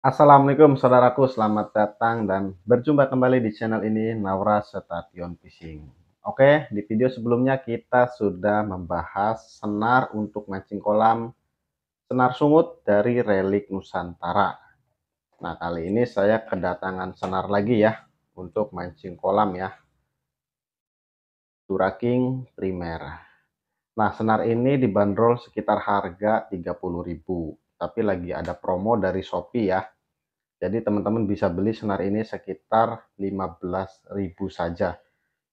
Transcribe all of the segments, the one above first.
Assalamualaikum saudaraku, selamat datang dan berjumpa kembali di channel ini Naura Station Fishing. Oke, di video sebelumnya kita sudah membahas senar untuk mancing kolam senar sungut dari relik Nusantara. Nah, kali ini saya kedatangan senar lagi ya untuk mancing kolam ya. Duraking Primer. Nah, senar ini dibanderol sekitar harga 30.000 tapi lagi ada promo dari Shopee ya. Jadi teman-teman bisa beli senar ini sekitar 15.000 saja.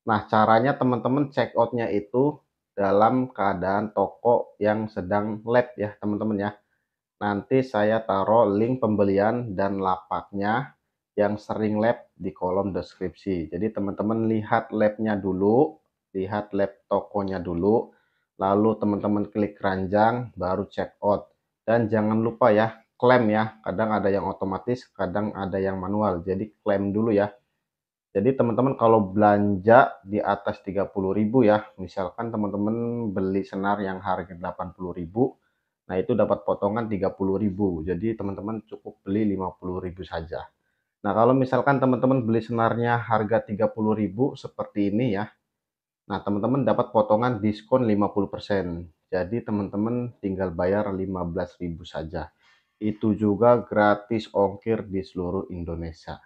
Nah, caranya teman-teman check out-nya itu dalam keadaan toko yang sedang lab ya, teman-teman ya. Nanti saya taruh link pembelian dan lapaknya yang sering lab di kolom deskripsi. Jadi teman-teman lihat labnya dulu, lihat lab tokonya dulu, lalu teman-teman klik ranjang, baru check out. Dan jangan lupa ya, klem ya. Kadang ada yang otomatis, kadang ada yang manual. Jadi klem dulu ya. Jadi teman-teman kalau belanja di atas 30.000 ya, misalkan teman-teman beli senar yang harga 80.000, nah itu dapat potongan 30.000. Jadi teman-teman cukup beli 50.000 saja. Nah, kalau misalkan teman-teman beli senarnya harga 30.000 seperti ini ya. Nah, teman-teman dapat potongan diskon 50%. Jadi teman-teman tinggal bayar 15.000 saja itu juga gratis ongkir di seluruh Indonesia.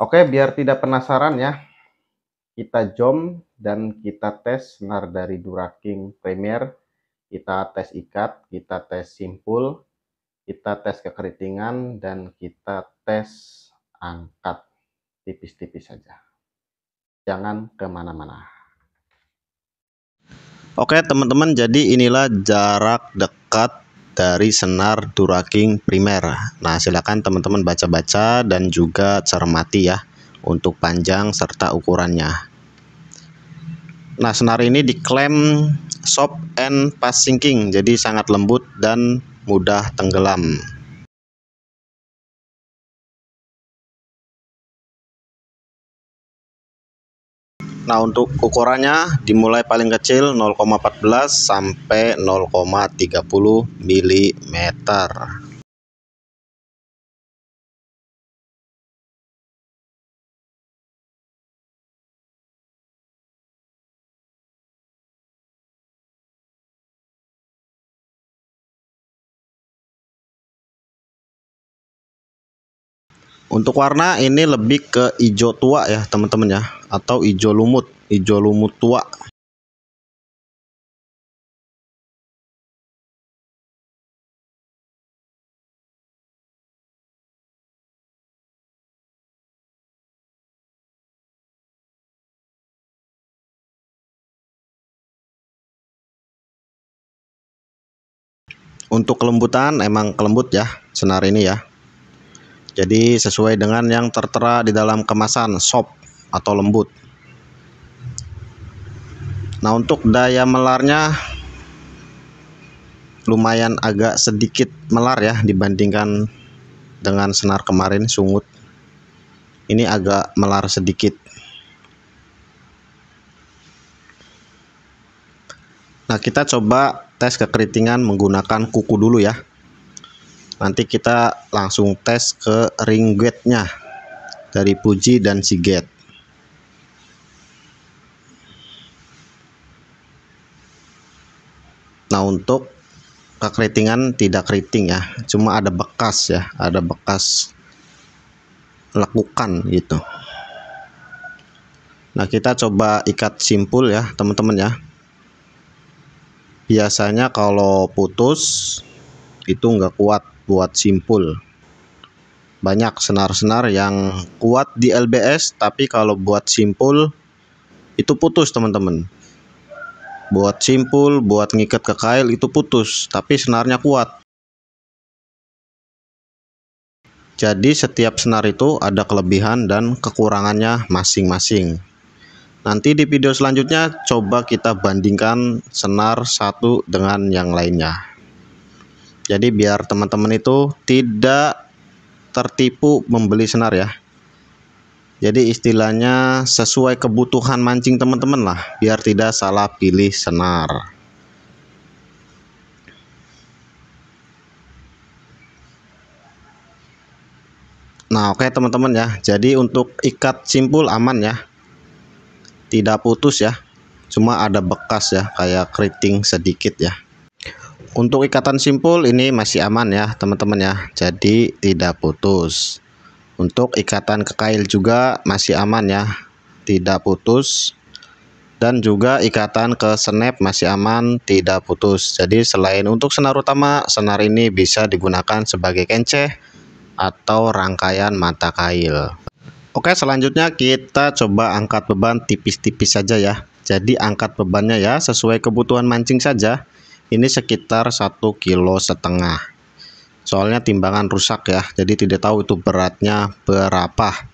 Oke, biar tidak penasaran ya, kita jom dan kita tes senar dari Duraking Premier, kita tes ikat, kita tes simpul, kita tes kekeritingan, dan kita tes angkat tipis-tipis saja. Jangan kemana-mana. Oke teman-teman, jadi inilah jarak dekat dari senar duraking primer. Nah, silakan teman-teman baca-baca dan juga cermati ya untuk panjang serta ukurannya. Nah, senar ini diklaim soft and fast sinking, jadi sangat lembut dan mudah tenggelam. Nah untuk ukurannya dimulai paling kecil 0,14 sampai 0,30 mm. Untuk warna ini lebih ke hijau tua ya teman-teman ya atau hijau lumut, hijau lumut tua. Untuk kelembutan emang kelembut ya senar ini ya jadi sesuai dengan yang tertera di dalam kemasan sop atau lembut. Nah, untuk daya melarnya lumayan agak sedikit melar ya dibandingkan dengan senar kemarin sungut. Ini agak melar sedikit. Nah, kita coba tes kekeritingan menggunakan kuku dulu ya nanti kita langsung tes ke ring gate-nya dari Puji dan Siget. Nah untuk kekritingan tidak keriting ya, cuma ada bekas ya, ada bekas lekukan gitu. Nah kita coba ikat simpul ya teman-teman ya. Biasanya kalau putus itu nggak kuat buat simpul. Banyak senar-senar yang kuat di LBS tapi kalau buat simpul itu putus teman-teman. Buat simpul, buat ngikat ke kail itu putus tapi senarnya kuat. Jadi setiap senar itu ada kelebihan dan kekurangannya masing-masing. Nanti di video selanjutnya coba kita bandingkan senar satu dengan yang lainnya. Jadi biar teman-teman itu tidak tertipu membeli senar ya. Jadi istilahnya sesuai kebutuhan mancing teman-teman lah, biar tidak salah pilih senar. Nah oke okay, teman-teman ya, jadi untuk ikat simpul aman ya, tidak putus ya, cuma ada bekas ya, kayak keriting sedikit ya untuk ikatan simpul ini masih aman ya teman-teman ya jadi tidak putus untuk ikatan ke kail juga masih aman ya tidak putus dan juga ikatan ke snap masih aman tidak putus jadi selain untuk senar utama senar ini bisa digunakan sebagai kenceh atau rangkaian mata kail Oke selanjutnya kita coba angkat beban tipis-tipis saja ya jadi angkat bebannya ya sesuai kebutuhan mancing saja ini sekitar satu kilo setengah soalnya timbangan rusak ya jadi tidak tahu itu beratnya berapa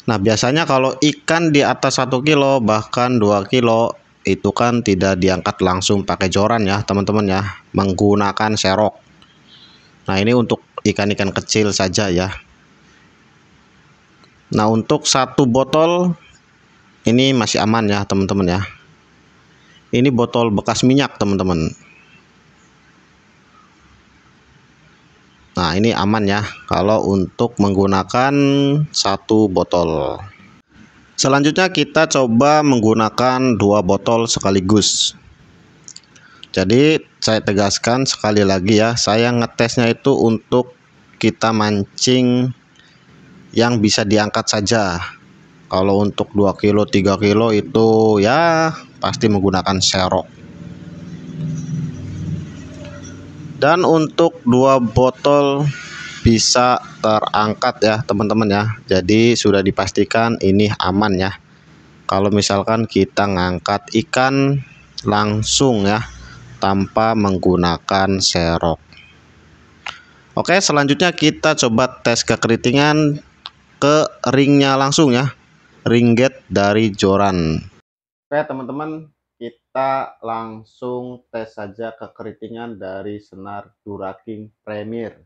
Nah biasanya kalau ikan di atas satu kilo bahkan 2 kilo itu kan tidak diangkat langsung pakai joran ya teman-teman ya menggunakan serok Nah ini untuk ikan-ikan kecil saja ya Nah untuk satu botol ini masih aman ya teman-teman ya ini botol bekas minyak teman-teman Nah ini aman ya kalau untuk menggunakan satu botol Selanjutnya kita coba menggunakan dua botol sekaligus Jadi saya tegaskan sekali lagi ya Saya ngetesnya itu untuk kita mancing yang bisa diangkat saja Kalau untuk 2 kilo 3 kilo itu ya pasti menggunakan serok dan untuk dua botol bisa terangkat ya teman-teman ya jadi sudah dipastikan ini aman ya kalau misalkan kita ngangkat ikan langsung ya tanpa menggunakan serok Oke selanjutnya kita coba tes kekeritingan ke ringnya langsung ya ringgit dari joran Oke teman-teman kita langsung tes saja kekeritingan dari senar Duraking Premier.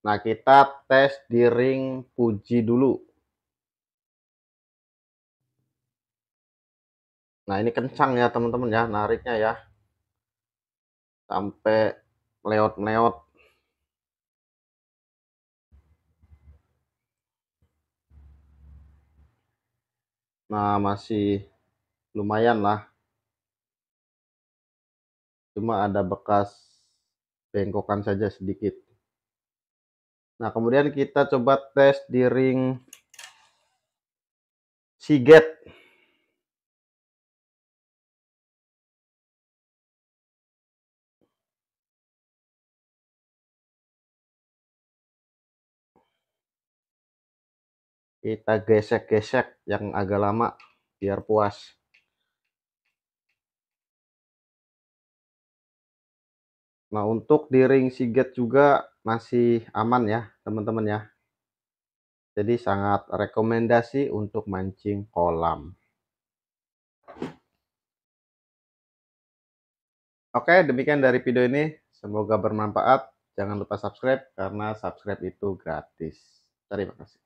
Nah, kita tes di ring puji dulu. Nah, ini kencang ya, teman-teman ya, nariknya ya. Sampai leot-leot. Nah, masih lumayan lah. Cuma ada bekas bengkokan saja sedikit. Nah, kemudian kita coba tes di ring Seagate. kita gesek-gesek yang agak lama biar puas Nah untuk di ring siget juga masih aman ya teman-teman ya jadi sangat rekomendasi untuk mancing kolam Oke, demikian dari video ini. Semoga bermanfaat. Jangan lupa subscribe karena subscribe itu gratis. Terima kasih.